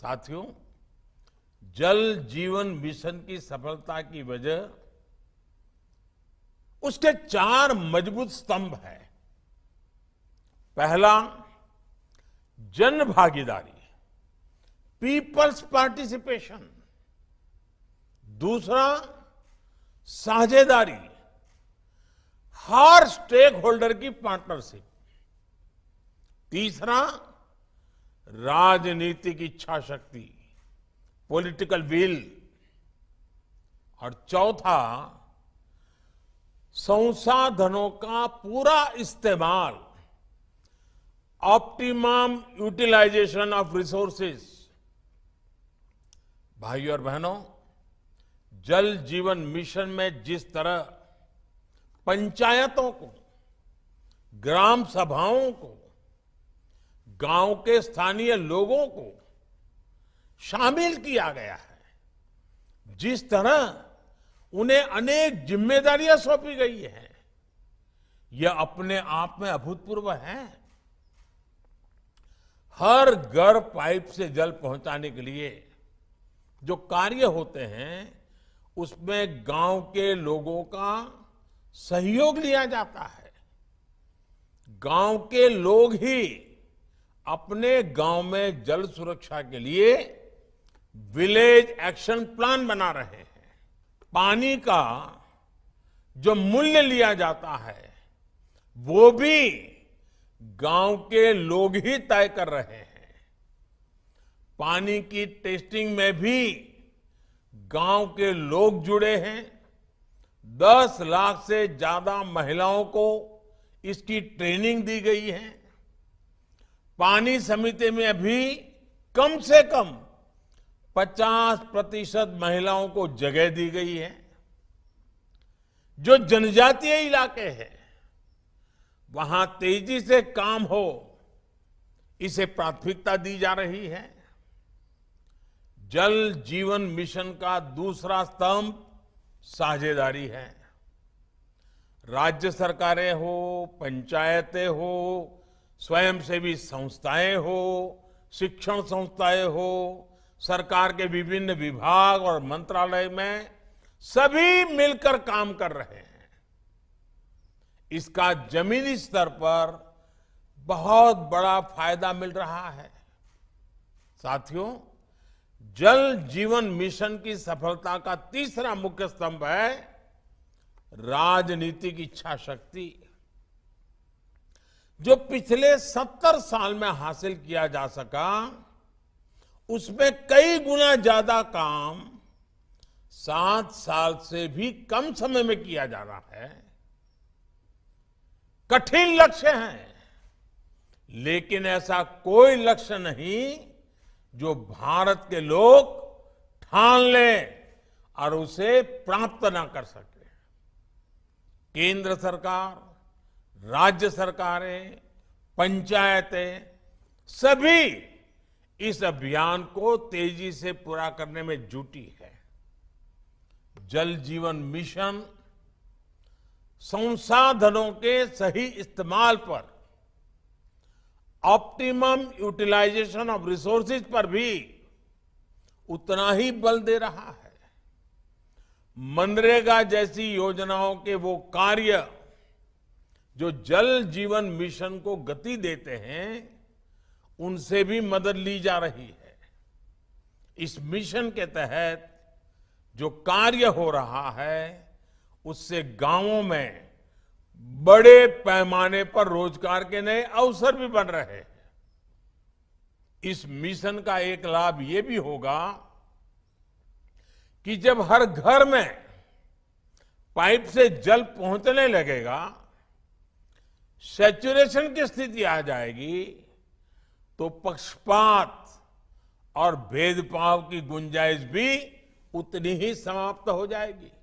साथियों जल जीवन मिशन की सफलता की वजह उसके चार मजबूत स्तंभ हैं पहला जन भागीदारी पीपल्स पार्टिसिपेशन दूसरा साझेदारी हर स्टेक होल्डर की पार्टनरशिप तीसरा राजनीतिक इच्छा शक्ति पॉलिटिकल विल और चौथा संसाधनों का पूरा इस्तेमाल ऑप्टिमम यूटिलाइजेशन ऑफ रिसोर्सेस भाइयों और बहनों जल जीवन मिशन में जिस तरह पंचायतों को ग्राम सभाओं को गांव के स्थानीय लोगों को शामिल किया गया है जिस तरह उन्हें अनेक जिम्मेदारियां सौंपी गई है यह अपने आप में अभूतपूर्व है हर घर पाइप से जल पहुंचाने के लिए जो कार्य होते हैं उसमें गांव के लोगों का सहयोग लिया जाता है गांव के लोग ही अपने गांव में जल सुरक्षा के लिए विलेज एक्शन प्लान बना रहे हैं पानी का जो मूल्य लिया जाता है वो भी गांव के लोग ही तय कर रहे हैं पानी की टेस्टिंग में भी गांव के लोग जुड़े हैं दस लाख से ज्यादा महिलाओं को इसकी ट्रेनिंग दी गई है पानी समिति में अभी कम से कम 50 प्रतिशत महिलाओं को जगह दी गई है जो जनजातीय इलाके हैं वहां तेजी से काम हो इसे प्राथमिकता दी जा रही है जल जीवन मिशन का दूसरा स्तंभ साझेदारी है राज्य सरकारें हो पंचायतें हो स्वयंसेवी संस्थाएं हो शिक्षण संस्थाएं हो सरकार के विभिन्न विभाग और मंत्रालय में सभी मिलकर काम कर रहे हैं इसका जमीनी स्तर पर बहुत बड़ा फायदा मिल रहा है साथियों जल जीवन मिशन की सफलता का तीसरा मुख्य स्तंभ है राजनीतिक इच्छा शक्ति जो पिछले सत्तर साल में हासिल किया जा सका उसमें कई गुना ज्यादा काम सात साल से भी कम समय में किया जा रहा है कठिन लक्ष्य हैं लेकिन ऐसा कोई लक्ष्य नहीं जो भारत के लोग ठान लें और उसे प्राप्त ना कर सके केंद्र सरकार राज्य सरकारें पंचायतें सभी इस अभियान को तेजी से पूरा करने में जुटी है जल जीवन मिशन संसाधनों के सही इस्तेमाल पर ऑप्टिमम यूटिलाइजेशन ऑफ रिसोर्सेज पर भी उतना ही बल दे रहा है मनरेगा जैसी योजनाओं के वो कार्य जो जल जीवन मिशन को गति देते हैं उनसे भी मदद ली जा रही है इस मिशन के तहत जो कार्य हो रहा है उससे गांवों में बड़े पैमाने पर रोजगार के नए अवसर भी बन रहे हैं इस मिशन का एक लाभ ये भी होगा कि जब हर घर में पाइप से जल पहुंचने लगेगा सेचुरेशन की स्थिति आ जाएगी तो पक्षपात और भेदभाव की गुंजाइश भी उतनी ही समाप्त हो जाएगी